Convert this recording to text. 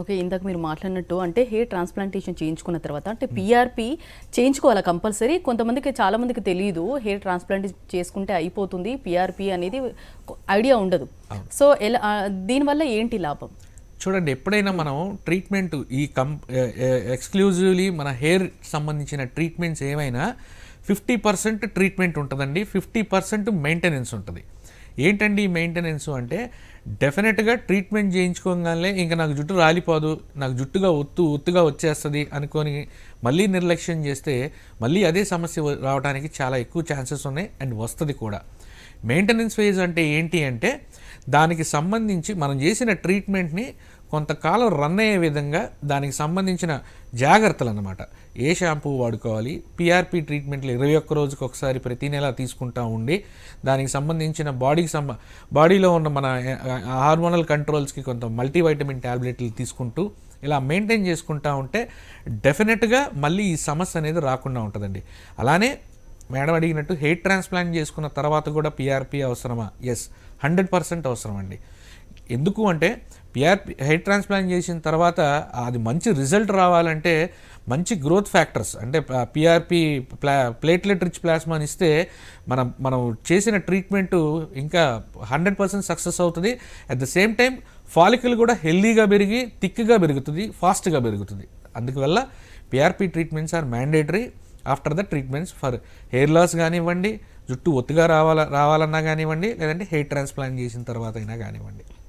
okay ఇందాక మీరు మాట్లాడినట్టు అంటే హెయిర్ ట్రాన్స్ప్లాంటేషన్ చేయించుకున్న తర్వాత అంటే పీఆర్పీ చేయించుకోవాలి కంపల్సరీ కొంతమందికి చాలామందికి తెలియదు హెయిర్ ట్రాన్స్ప్లాంట్ చేసుకుంటే అయిపోతుంది పిఆర్పి అనేది ఐడియా ఉండదు సో ఎలా దీనివల్ల ఏంటి లాభం చూడండి ఎప్పుడైనా మనం ట్రీట్మెంట్ ఈ కం ఎక్స్క్లూజివ్లీ మన హెయిర్ సంబంధించిన ట్రీట్మెంట్స్ ఏమైనా ఫిఫ్టీ పర్సెంట్ ట్రీట్మెంట్ ఉంటుందండి ఫిఫ్టీ పర్సెంట్ మెయింటెనెన్స్ ఉంటుంది ఏంటండి మెయింటెనెన్స్ అంటే డెఫినెట్గా ట్రీట్మెంట్ చేయించుకోగానే ఇంకా నాకు జుట్టు రాలిపోదు నాకు జుట్టుగా ఒత్తు ఒత్తుగా వచ్చేస్తుంది అనుకొని మళ్ళీ నిర్లక్ష్యం చేస్తే మళ్ళీ అదే సమస్య రావడానికి చాలా ఎక్కువ ఛాన్సెస్ ఉన్నాయి అండ్ వస్తుంది కూడా మెయింటెనెన్స్ ఫేజ్ అంటే ఏంటి అంటే దానికి సంబంధించి మనం చేసిన ట్రీట్మెంట్ని కొంతకాలం రన్ అయ్యే విధంగా దానికి సంబంధించిన జాగ్రత్తలు అన్నమాట ఏ షాంపూ వాడుకోవాలి పిఆర్పి ట్రీట్మెంట్లు ఇరవై ఒక్క రోజుకి ఒకసారి ప్రతి నెల తీసుకుంటా ఉండి దానికి సంబంధించిన బాడీకి సంబ బాడీలో ఉన్న మన హార్మోనల్ కంట్రోల్స్కి కొంత మల్టీవైటమిన్ ట్యాబ్లెట్లు తీసుకుంటూ ఇలా మెయింటైన్ చేసుకుంటా ఉంటే డెఫినెట్గా మళ్ళీ ఈ సమస్య అనేది రాకుండా ఉంటుందండి అలానే మేడం అడిగినట్టు హెయిర్ ట్రాన్స్ప్లాంట్ చేసుకున్న తర్వాత కూడా పిఆర్పి అవసరమా ఎస్ హండ్రెడ్ పర్సెంట్ అవసరం అండి ఎందుకు అంటే పిఆర్ హెయిర్ ట్రాన్స్ప్లాంట్ చేసిన తర్వాత అది మంచి రిజల్ట్ రావాలంటే మంచి గ్రోత్ ఫ్యాక్టర్స్ అంటే పిఆర్పి ప్లా ప్లేట్లెట్ రిచ్ ప్లాస్మాని ఇస్తే మనం మనం చేసిన ట్రీట్మెంట్ ఇంకా హండ్రెడ్ పర్సెంట్ సక్సెస్ అవుతుంది at the same time follicle కూడా హెల్దీగా పెరిగి థిక్గా పెరుగుతుంది ఫాస్ట్గా పెరుగుతుంది అందువల్ల PRP treatments are mandatory after the treatments for hair loss కానివ్వండి జుట్టు ఒత్తుగా రావాల రావాలన్నా కానివ్వండి లేదంటే హెయిర్ ట్రాన్స్ప్లాంట్ చేసిన తర్వాత అయినా కానివ్వండి